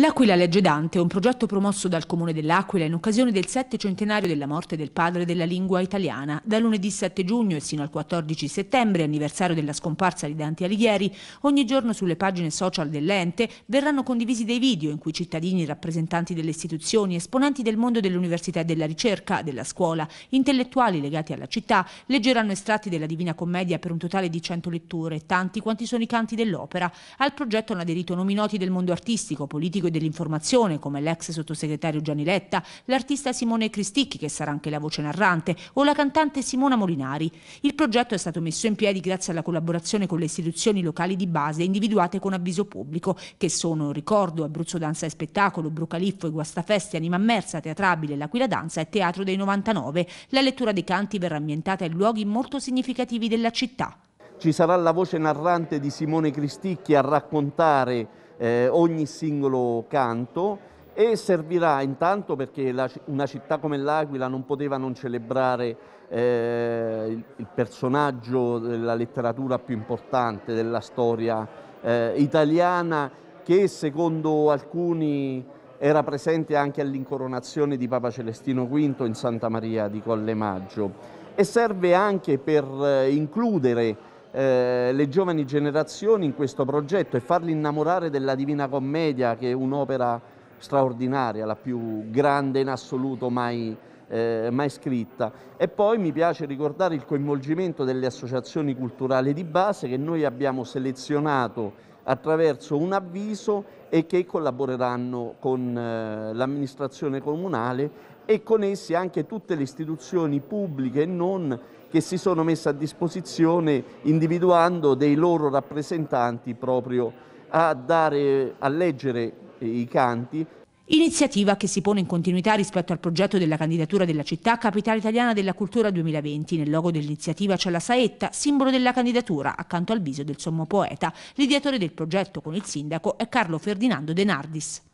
L'Aquila Legge Dante è un progetto promosso dal Comune dell'Aquila in occasione del settecentenario della morte del padre della lingua italiana. Da lunedì 7 giugno e sino al 14 settembre, anniversario della scomparsa di Dante Alighieri, ogni giorno sulle pagine social dell'ente verranno condivisi dei video in cui cittadini, rappresentanti delle istituzioni, esponenti del mondo dell'università e della ricerca, della scuola, intellettuali legati alla città, leggeranno estratti della Divina Commedia per un totale di 100 letture, tanti quanti sono i canti dell'opera. Al progetto hanno aderito nomi noti del mondo artistico, politico e dell'informazione, come l'ex sottosegretario Gianni Letta, l'artista Simone Cristicchi, che sarà anche la voce narrante, o la cantante Simona Molinari. Il progetto è stato messo in piedi grazie alla collaborazione con le istituzioni locali di base individuate con avviso pubblico, che sono, ricordo, Abruzzo Danza e Spettacolo, Brucaliffo e Guastafesti, Anima Mersa, Teatrabile, L'Aquila Danza e Teatro dei 99. La lettura dei canti verrà ambientata in luoghi molto significativi della città. Ci sarà la voce narrante di Simone Cristicchi a raccontare eh, ogni singolo canto e servirà intanto perché la, una città come l'Aquila non poteva non celebrare eh, il, il, personaggio della letteratura più importante della storia eh, italiana che secondo alcuni era presente anche all'incoronazione di Papa Celestino V in Santa Maria di Colle Maggio e serve anche per eh, includere eh, le giovani generazioni in questo progetto e farli innamorare della Divina Commedia che è un'opera straordinaria, la più grande in assoluto mai, eh, mai scritta. E poi mi piace ricordare il coinvolgimento delle associazioni culturali di base che noi abbiamo selezionato attraverso un avviso e che collaboreranno con eh, l'amministrazione comunale e con essi anche tutte le istituzioni pubbliche e non che si sono messe a disposizione individuando dei loro rappresentanti proprio a, dare, a leggere i canti Iniziativa che si pone in continuità rispetto al progetto della candidatura della città Capitale Italiana della Cultura 2020. Nel logo dell'iniziativa c'è la saetta, simbolo della candidatura, accanto al viso del sommo poeta. L'ideatore del progetto con il sindaco è Carlo Ferdinando De Nardis.